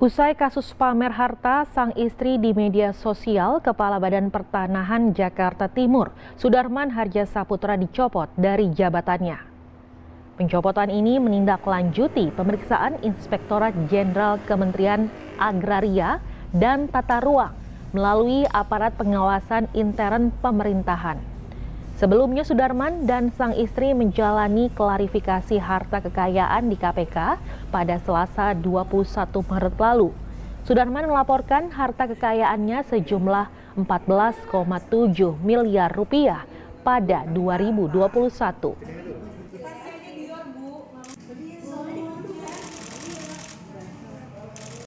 Usai kasus pamer harta sang istri di media sosial, Kepala Badan Pertanahan Jakarta Timur, Sudarman Harja Saputra dicopot dari jabatannya. Pencopotan ini menindaklanjuti pemeriksaan Inspektorat Jenderal Kementerian Agraria dan Tata Ruang melalui aparat pengawasan intern pemerintahan. Sebelumnya Sudarman dan sang istri menjalani klarifikasi harta kekayaan di KPK pada Selasa 21 Maret lalu. Sudarman melaporkan harta kekayaannya sejumlah 14,7 miliar rupiah pada 2021.